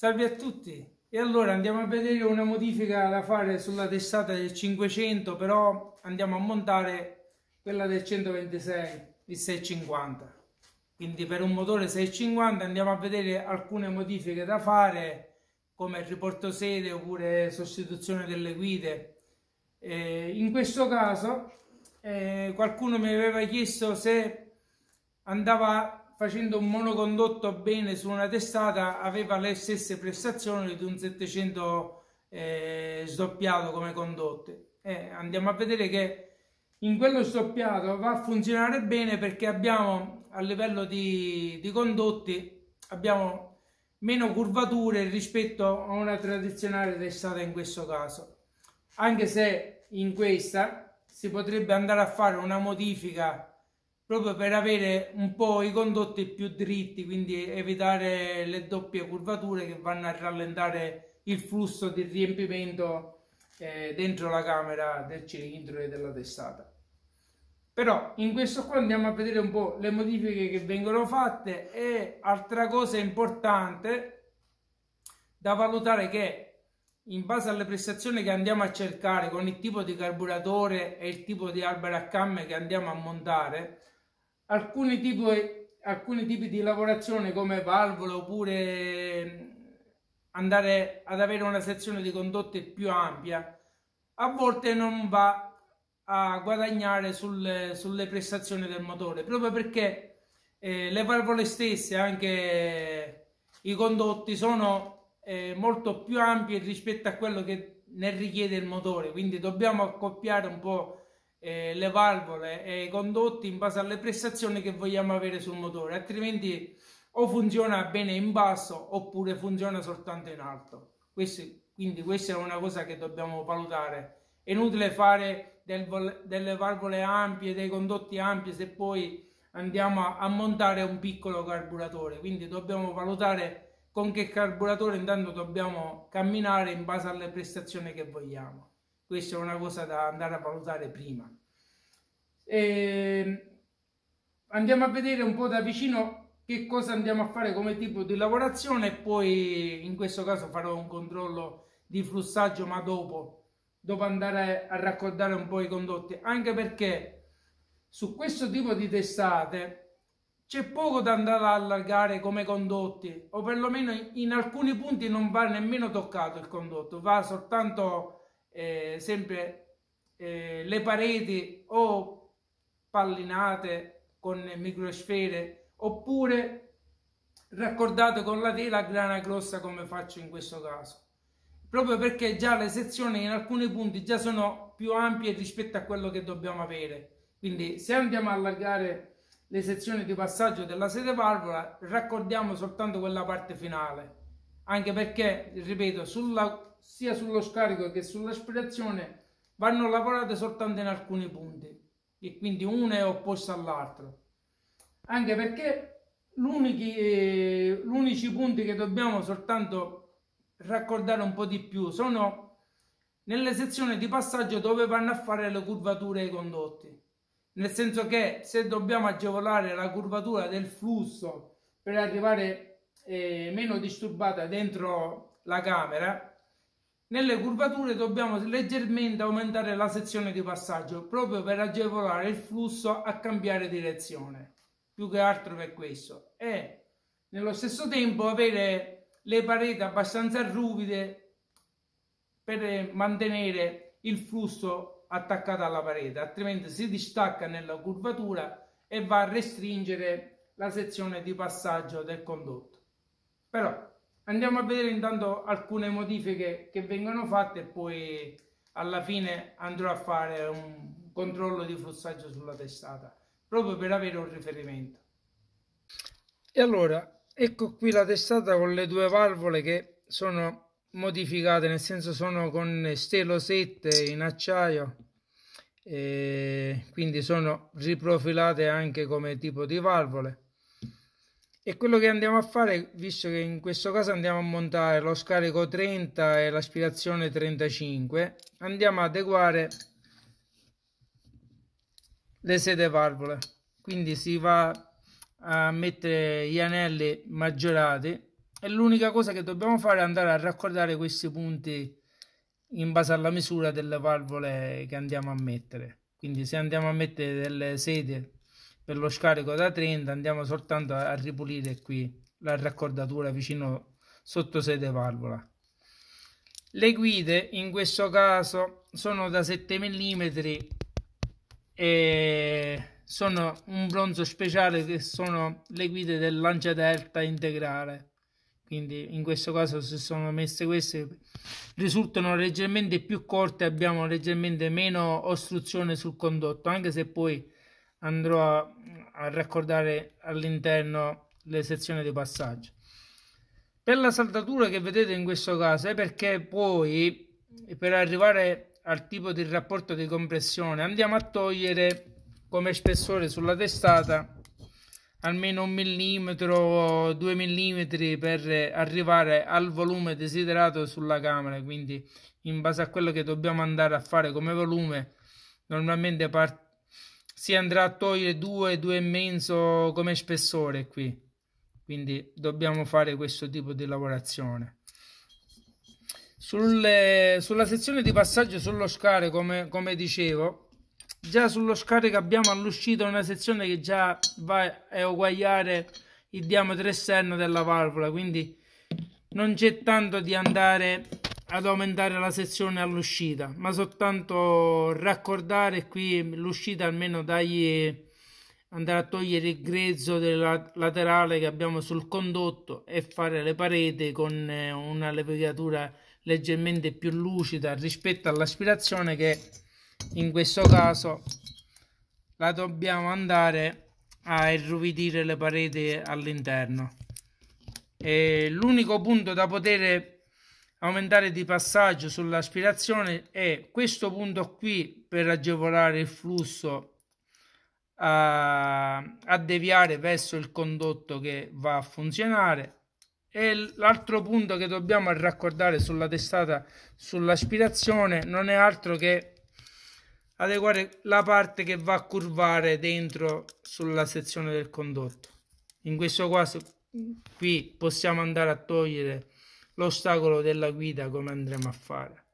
Salve a tutti! E allora andiamo a vedere una modifica da fare sulla testata del 500, però andiamo a montare quella del 126 il 650. Quindi per un motore 650 andiamo a vedere alcune modifiche da fare come riporto sede oppure sostituzione delle guide. Eh, in questo caso eh, qualcuno mi aveva chiesto se andava facendo un monocondotto bene su una testata aveva le stesse prestazioni di un 700 eh, sdoppiato come condotte. Eh, andiamo a vedere che in quello sdoppiato va a funzionare bene perché abbiamo a livello di, di condotti abbiamo meno curvature rispetto a una tradizionale testata in questo caso anche se in questa si potrebbe andare a fare una modifica proprio per avere un po' i condotti più dritti, quindi evitare le doppie curvature che vanno a rallentare il flusso di riempimento eh, dentro la camera del cilindro e della testata. Però in questo qua andiamo a vedere un po' le modifiche che vengono fatte e altra cosa importante da valutare che in base alle prestazioni che andiamo a cercare con il tipo di carburatore e il tipo di albero a camme che andiamo a montare alcuni tipi, alcuni tipi di lavorazione come valvole oppure mm, andare ad avere una sezione di condotte più ampia a volte non va a guadagnare sul, sulle prestazioni del motore proprio perché eh, le valvole stesse anche i condotti sono eh, molto più ampie rispetto a quello che ne richiede il motore quindi dobbiamo accoppiare un po' eh, le valvole e i condotti in base alle prestazioni che vogliamo avere sul motore, altrimenti o funziona bene in basso oppure funziona soltanto in alto. Questo, quindi questa è una cosa che dobbiamo valutare. È inutile fare del, delle valvole ampie, dei condotti ampi se poi andiamo a, a montare un piccolo carburatore, quindi dobbiamo valutare con che carburatore intanto dobbiamo camminare in base alle prestazioni che vogliamo questa è una cosa da andare a valutare prima. E ehm, andiamo a vedere un po' da vicino che cosa andiamo a fare come tipo di lavorazione e poi in questo caso farò un controllo di flussaggio ma dopo, dopo andare a raccordare un po' i condotti anche perché su questo tipo di testate c'è poco da andare a allargare come condotti o perlomeno in alcuni punti non va nemmeno toccato il condotto va soltanto eh, sempre eh, le pareti o pallinate con microsfere oppure raccordate con la tela a grana grossa come faccio in questo caso proprio perché già le sezioni in alcuni punti già sono più ampie rispetto a quello che dobbiamo avere quindi se andiamo a allargare le sezioni di passaggio della sede valvola raccordiamo soltanto quella parte finale anche perché ripeto sulla sia sullo scarico che sull'aspirazione vanno lavorate soltanto in alcuni punti e quindi una è opposta all'altra anche perché l'unici, l'unici punti che dobbiamo soltanto raccordare un po' di più sono nelle sezioni di passaggio dove vanno a fare le curvature ai condotti nel senso che se dobbiamo agevolare la curvatura del flusso per arrivare eh, meno disturbata dentro la camera nelle curvature dobbiamo leggermente aumentare la sezione di passaggio proprio per agevolare il flusso a cambiare direzione, più che altro per questo. E nello stesso tempo avere le pareti abbastanza ruvide per mantenere il flusso attaccato alla parete, altrimenti si distacca nella curvatura e va a restringere la sezione di passaggio del condotto. Però andiamo a vedere intanto alcune modifiche che vengono fatte e poi alla fine andrò a fare un controllo di flussaggio sulla testata proprio per avere un riferimento e allora ecco qui la testata con le due valvole che sono modificate nel senso sono con stelo 7 in acciaio quindi sono riprofilate anche come tipo di valvole e quello che andiamo a fare, visto che in questo caso andiamo a montare lo scarico 30 e l'aspirazione 35, andiamo ad adeguare le sede valvole. Quindi si va a mettere gli anelli maggiorati e l'unica cosa che dobbiamo fare è andare a raccordare questi punti in base alla misura delle valvole che andiamo a mettere. Quindi se andiamo a mettere delle sede per lo scarico da 30 andiamo soltanto a ripulire qui la raccordatura vicino sotto sede valvola le guide in questo caso sono da 7 mm e sono un bronzo speciale che sono le guide del lancia delta integrale quindi in questo caso si sono messe queste risultano leggermente più corte abbiamo leggermente meno ostruzione sul condotto anche se poi andrò a, a raccordare all'interno le sezioni di passaggio. Per la saldatura che vedete in questo caso è perché poi per arrivare al tipo di rapporto di compressione andiamo a togliere come spessore sulla testata almeno un millimetro o due millimetri per arrivare al volume desiderato sulla camera quindi in base a quello che dobbiamo andare a fare come volume normalmente parte si andrà a togliere 2, 2 e mezzo come spessore qui. Quindi dobbiamo fare questo tipo di lavorazione. Sulle, sulla sezione di passaggio sullo scarico, come, come dicevo, già sullo scarico abbiamo all'uscita una sezione che già va a uguagliare il diametro esterno della valvola, quindi non c'è tanto di andare ad aumentare la sezione all'uscita, ma soltanto raccordare qui l'uscita almeno dagli andare a togliere il grezzo del laterale che abbiamo sul condotto e fare le pareti con eh, una levigatura leggermente più lucida rispetto all'aspirazione che in questo caso la dobbiamo andare a irruvidire le pareti all'interno l'unico punto da poter aumentare di passaggio sull'aspirazione e questo punto qui per agevolare il flusso a, a deviare verso il condotto che va a funzionare e l'altro punto che dobbiamo raccordare sulla testata sull'aspirazione non è altro che adeguare la parte che va a curvare dentro sulla sezione del condotto in questo caso qui possiamo andare a togliere l'ostacolo della guida come andremo a fare.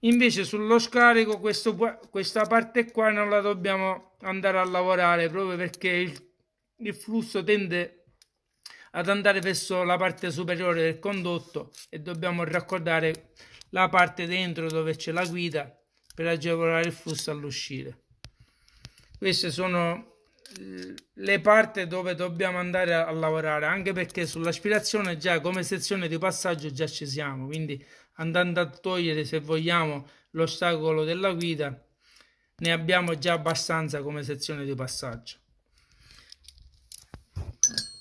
Invece sullo scarico questo, questa parte qua non la dobbiamo andare a lavorare proprio perché il, il flusso tende ad andare verso la parte superiore del condotto e dobbiamo raccordare la parte dentro dove c'è la guida per agevolare il flusso all'uscita. Queste sono le parti dove dobbiamo andare a, a lavorare anche perché sull'aspirazione già come sezione di passaggio già ci siamo quindi andando a togliere se vogliamo l'ostacolo della guida ne abbiamo già abbastanza come sezione di passaggio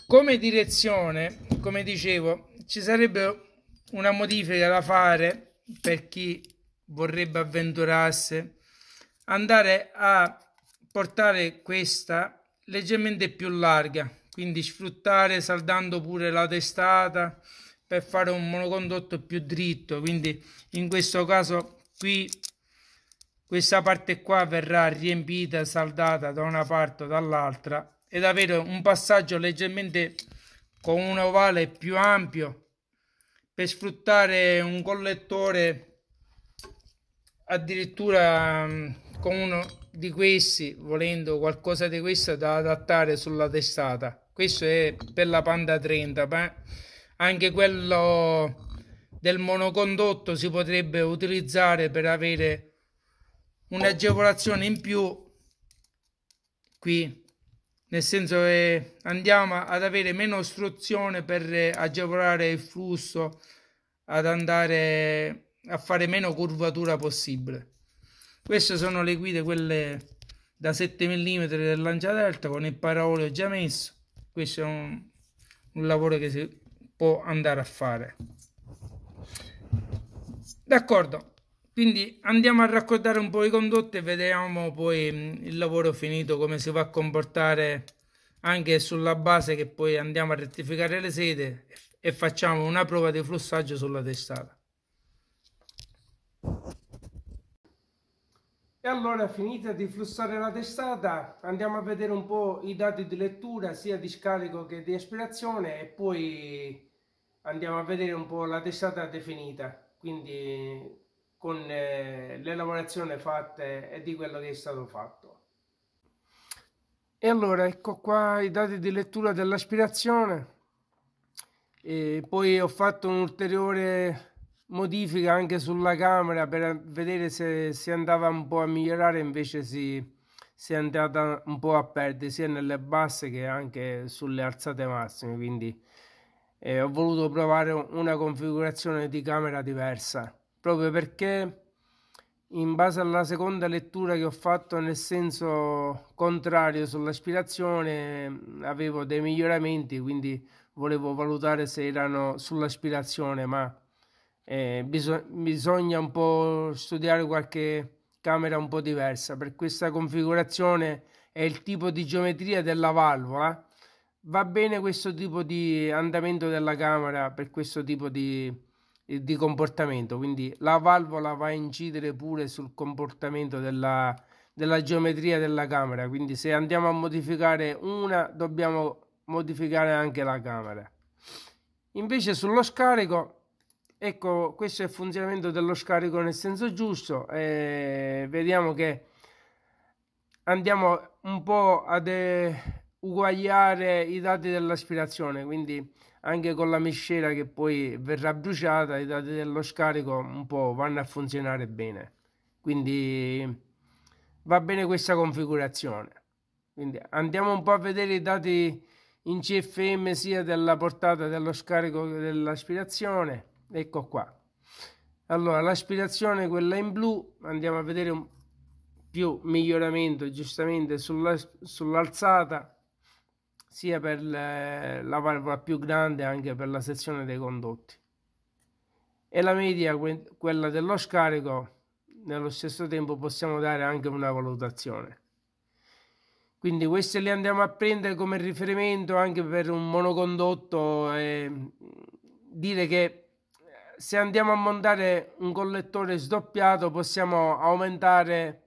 come direzione come dicevo ci sarebbe una modifica da fare per chi vorrebbe avventurarsi andare a portare questa leggermente più larga, quindi sfruttare saldando pure la testata per fare un monocondotto più dritto, quindi in questo caso qui questa parte qua verrà riempita, saldata da una parte o dall'altra ed avere un passaggio leggermente con un ovale più ampio per sfruttare un collettore addirittura mm, con uno di questi, volendo qualcosa di questo da adattare sulla testata. Questo è per la Panda 30, ma anche quello del monocondotto si potrebbe utilizzare per avere un'agevolazione in più qui nel senso che andiamo ad avere meno ostruzione per agevolare il flusso ad andare a fare meno curvatura possibile queste sono le guide, quelle da 7 mm del Lancia Delta con il paraolio già messo. Questo è un, un lavoro che si può andare a fare. D'accordo, quindi andiamo a raccordare un po' i condotti e vediamo poi mm, il lavoro finito, come si va a comportare anche sulla base che poi andiamo a rettificare le sede e facciamo una prova di flussaggio sulla testata. E allora finita di flussare la testata andiamo a vedere un po' i dati di lettura sia di scarico che di aspirazione e poi andiamo a vedere un po' la testata definita quindi con eh, le lavorazioni fatte e di quello che è stato fatto. E allora ecco qua i dati di lettura dell'aspirazione e poi ho fatto un ulteriore modifica anche sulla camera per vedere se si andava un po' a migliorare invece si, si, è andata un po' a perdere sia nelle basse che anche sulle alzate massime quindi eh, ho voluto provare una configurazione di camera diversa proprio perché in base alla seconda lettura che ho fatto nel senso contrario sull'aspirazione avevo dei miglioramenti quindi volevo valutare se erano sull'aspirazione ma eh, bisog bisogna un po' studiare qualche camera un po' diversa per questa configurazione e il tipo di geometria della valvola va bene questo tipo di andamento della camera per questo tipo di, di comportamento quindi la valvola va a incidere pure sul comportamento della, della geometria della camera quindi se andiamo a modificare una dobbiamo modificare anche la camera invece sullo scarico Ecco, questo è il funzionamento dello scarico nel senso giusto. Eh, vediamo che andiamo un po' ad eh, uguagliare i dati dell'aspirazione, quindi anche con la miscela che poi verrà bruciata, i dati dello scarico un po' vanno a funzionare bene. Quindi va bene questa configurazione. Quindi andiamo un po' a vedere i dati in CFM sia della portata dello scarico dell'aspirazione ecco qua allora l'aspirazione quella in blu andiamo a vedere un più miglioramento giustamente sull'alzata sia per la valvola più grande anche per la sezione dei condotti e la media quella dello scarico nello stesso tempo possiamo dare anche una valutazione quindi queste le andiamo a prendere come riferimento anche per un monocondotto e dire che se andiamo a montare un collettore sdoppiato possiamo aumentare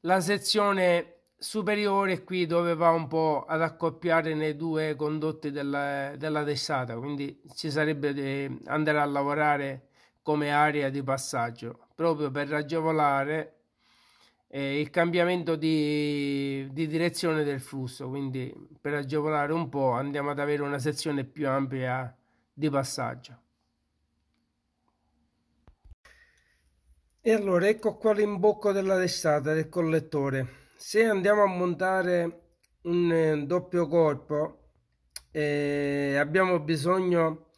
la sezione superiore qui dove va un po' ad accoppiare nei due condotti della, della tessata quindi ci sarebbe di andare a lavorare come area di passaggio proprio per agevolare eh, il cambiamento di, di direzione del flusso quindi per agevolare un po' andiamo ad avere una sezione più ampia di passaggio. E allora ecco qua l'imbocco della testata del collettore. Se andiamo a montare un eh, doppio corpo eh, abbiamo bisogno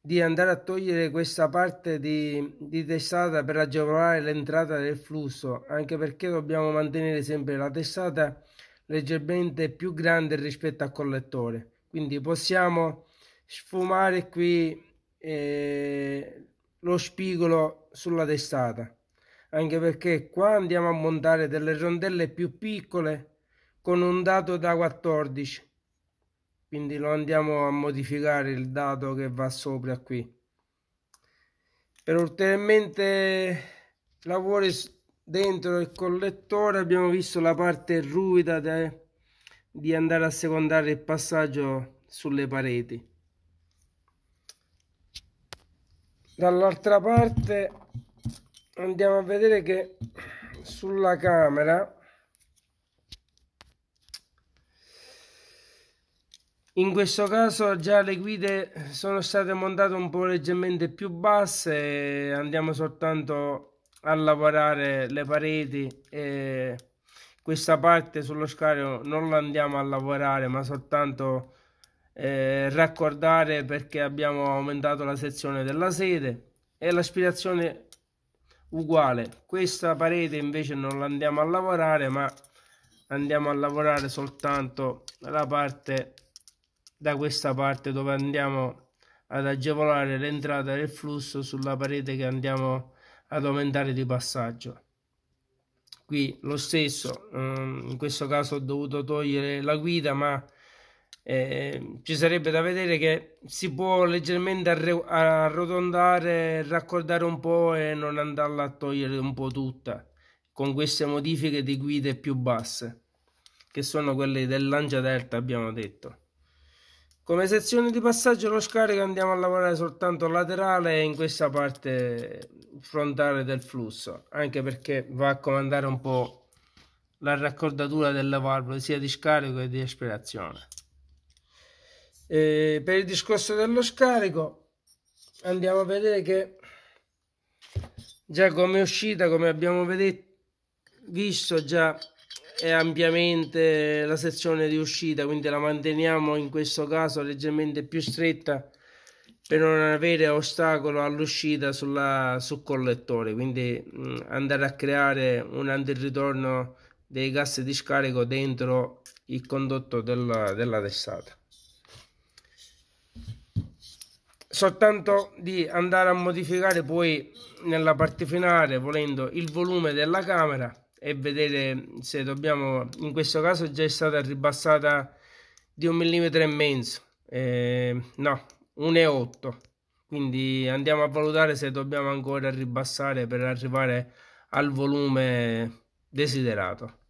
di andare a togliere questa parte di, di testata per agevolare l'entrata del flusso anche perché dobbiamo mantenere sempre la testata leggermente più grande rispetto al collettore quindi possiamo sfumare qui eh, lo spigolo sulla testata anche perché qua andiamo a montare delle rondelle più piccole con un dato da 14 quindi lo andiamo a modificare il dato che va sopra qui per ulteriormente lavori dentro il collettore abbiamo visto la parte ruvida de, di andare a secondare il passaggio sulle pareti dall'altra parte andiamo a vedere che sulla camera in questo caso già le guide sono state montate un po' leggermente più basse e andiamo soltanto a lavorare le pareti e questa parte sullo scarico non la andiamo a lavorare ma soltanto eh, raccordare perché abbiamo aumentato la sezione della sede e l'aspirazione uguale questa parete invece non la andiamo a lavorare ma andiamo a lavorare soltanto la parte da questa parte dove andiamo ad agevolare l'entrata del flusso sulla parete che andiamo ad aumentare di passaggio qui lo stesso ehm, in questo caso ho dovuto togliere la guida ma eh, ci sarebbe da vedere che si può leggermente arre- arrotondare, raccordare un po' e non andarla a togliere un po' tutta con queste modifiche di guide più basse che sono quelle del Lancia Delta abbiamo detto. Come sezione di passaggio lo scarico andiamo a lavorare soltanto laterale e in questa parte frontale del flusso anche perché va a comandare un po' la raccordatura delle valvole sia di scarico che di aspirazione eh, per il discorso dello scarico andiamo a vedere che già come uscita come abbiamo visto già è ampiamente la sezione di uscita quindi la manteniamo in questo caso leggermente più stretta per non avere ostacolo all'uscita sul collettore quindi mh, andare a creare un antirritorno dei gas di scarico dentro il condotto della, della testata soltanto di andare a modificare poi nella parte finale volendo il volume della camera e vedere se dobbiamo in questo caso già è stata ribassata di un millimetro e mezzo eh, no 1,8 quindi andiamo a valutare se dobbiamo ancora ribassare per arrivare al volume desiderato